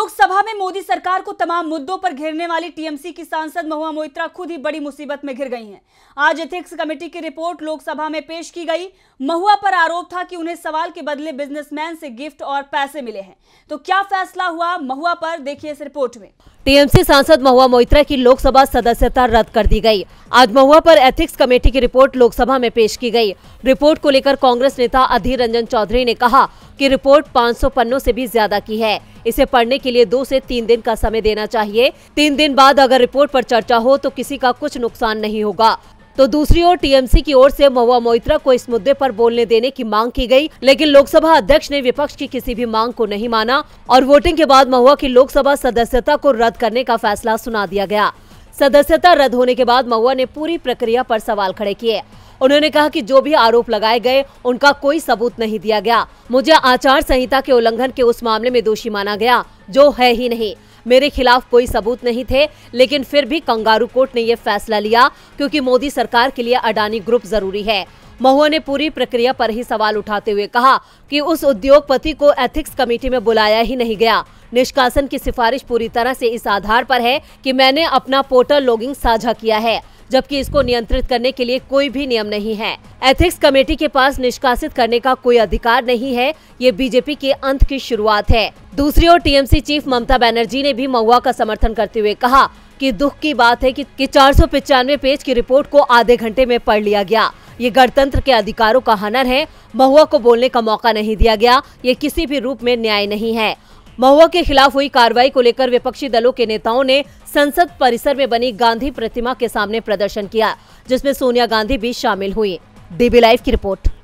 लोकसभा तो में मोदी सरकार को तमाम मुद्दों पर घेरने वाली टीएमसी की सांसद महुआ मोइत्रा खुद ही बड़ी मुसीबत में घिर गई हैं। आज एथिक्स कमेटी की रिपोर्ट लोकसभा में पेश की गई महुआ पर आरोप था कि उन्हें सवाल के बदले बिजनेसमैन से गिफ्ट और पैसे मिले हैं तो क्या फैसला हुआ महुआ पर देखिए इस रिपोर्ट में टीएमसी सांसद महुआ मोइत्रा की लोकसभा सदस्यता रद्द कर दी गई आज महुआ पर एथिक्स कमेटी की रिपोर्ट लोकसभा में पेश की गई रिपोर्ट को लेकर कांग्रेस नेता अधीर रंजन चौधरी ने कहा कि रिपोर्ट 500 पन्नों से भी ज्यादा की है इसे पढ़ने की के लिए दो से तीन दिन का समय देना चाहिए तीन दिन बाद अगर रिपोर्ट पर चर्चा हो तो किसी का कुछ नुकसान नहीं होगा तो दूसरी ओर टीएमसी की ओर से महुआ मोइत्रा को इस मुद्दे पर बोलने देने की मांग की गई लेकिन लोकसभा अध्यक्ष ने विपक्ष की किसी भी मांग को नहीं माना और वोटिंग के बाद महुआ की लोकसभा सदस्यता को रद्द करने का फैसला सुना दिया गया सदस्यता रद्द होने के बाद महुआ ने पूरी प्रक्रिया पर सवाल खड़े किए उन्होंने कहा कि जो भी आरोप लगाए गए उनका कोई सबूत नहीं दिया गया मुझे आचार संहिता के उल्लंघन के उस मामले में दोषी माना गया जो है ही नहीं मेरे खिलाफ कोई सबूत नहीं थे लेकिन फिर भी कंगारू कोर्ट ने यह फैसला लिया क्योंकि मोदी सरकार के लिए अडानी ग्रुप जरूरी है महुआ ने पूरी प्रक्रिया पर ही सवाल उठाते हुए कहा कि उस उद्योगपति को एथिक्स कमेटी में बुलाया ही नहीं गया निष्कासन की सिफारिश पूरी तरह से इस आधार पर है कि मैंने अपना पोर्टल लॉगिंग साझा किया है जबकि इसको नियंत्रित करने के लिए कोई भी नियम नहीं है एथिक्स कमेटी के पास निष्कासित करने का कोई अधिकार नहीं है ये बीजेपी के अंत की शुरुआत है दूसरी ओर टीएमसी चीफ ममता बनर्जी ने भी महुआ का समर्थन करते हुए कहा कि दुख की बात है कि, सौ पिचानवे पेज की रिपोर्ट को आधे घंटे में पढ़ लिया गया ये गणतंत्र के अधिकारों का हनर है महुआ को बोलने का मौका नहीं दिया गया ये किसी भी रूप में न्याय नहीं है महुआ के खिलाफ हुई कार्रवाई को लेकर विपक्षी दलों के नेताओं ने संसद परिसर में बनी गांधी प्रतिमा के सामने प्रदर्शन किया जिसमें सोनिया गांधी भी शामिल हुई डीबी लाइव की रिपोर्ट